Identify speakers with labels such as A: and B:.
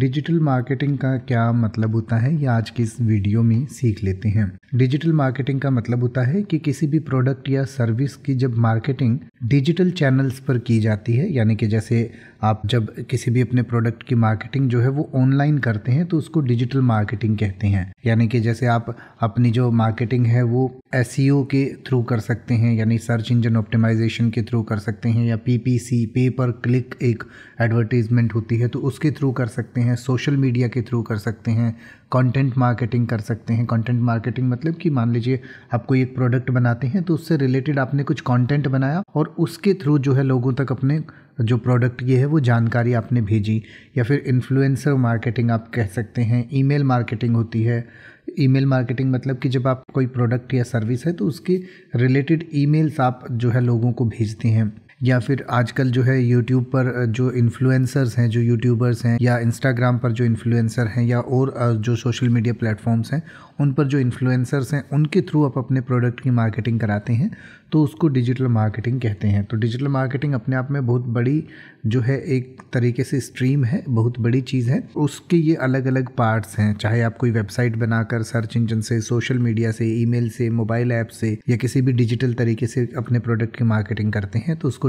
A: digital marketing का क्या मतलब होता है ये आज की इस वीडियो में सीख लेते हैं डिजिटल मार्केटिंग का मतलब होता है कि किसी भी प्रोडक्ट या सर्विस की जब मार्केटिंग डिजिटल चैनल्स पर की जाती है यानी कि जैसे आप जब किसी भी अपने प्रोडक्ट की मार्केटिंग जो है वो ऑनलाइन करते हैं तो उसको डिजिटल मार्केटिंग कहते हैं यानी कि जैसे आप अपनी जो मार्केटिंग है वो एस e के थ्रू कर सकते हैं यानी सर्च इंजन ऑप्टिमाइजेशन के थ्रू कर सकते हैं या पी पी सी पे पर क्लिक एक एडवर्टीजमेंट होती है तो उसके थ्रू कर सकते हैं हैं सोशल मीडिया के थ्रू कर सकते हैं कंटेंट मार्केटिंग कर सकते हैं कंटेंट मार्केटिंग मतलब कि मान लीजिए आप कोई एक प्रोडक्ट बनाते हैं तो उससे रिलेटेड आपने कुछ कंटेंट बनाया और उसके थ्रू जो है लोगों तक अपने जो प्रोडक्ट ये है वो जानकारी आपने भेजी या फिर इन्फ्लुएंसर मार्केटिंग आप कह सकते हैं ईमेल मार्केटिंग होती है ईमेल मार्केटिंग मतलब कि जब आप कोई प्रोडक्ट या सर्विस है तो उसके रिलेटेड ईमेल्स आप जो है लोगों को भेजते हैं या फिर आजकल जो है यूट्यूब पर जो इन्फ्लुएंसर्स हैं जो यूट्यूबर्स हैं या इंस्टाग्राम पर जो इन्फ्लुएंसर हैं या और जो सोशल मीडिया प्लेटफॉर्म्स हैं उन पर जो इन्फ्लुएंसर्स हैं उनके थ्रू आप अपने प्रोडक्ट की मार्केटिंग कराते हैं तो उसको डिजिटल मार्केटिंग कहते हैं तो डिजिटल मार्केटिंग अपने आप में बहुत बड़ी जो है एक तरीके से स्ट्रीम है बहुत बड़ी चीज़ है उसके ये अलग अलग पार्ट्स हैं चाहे आप कोई वेबसाइट बनाकर सर्च इंजन से सोशल मीडिया से ईमेल से मोबाइल ऐप से या किसी भी डिजिटल तरीके से अपने प्रोडक्ट की मार्केटिंग करते हैं तो उसको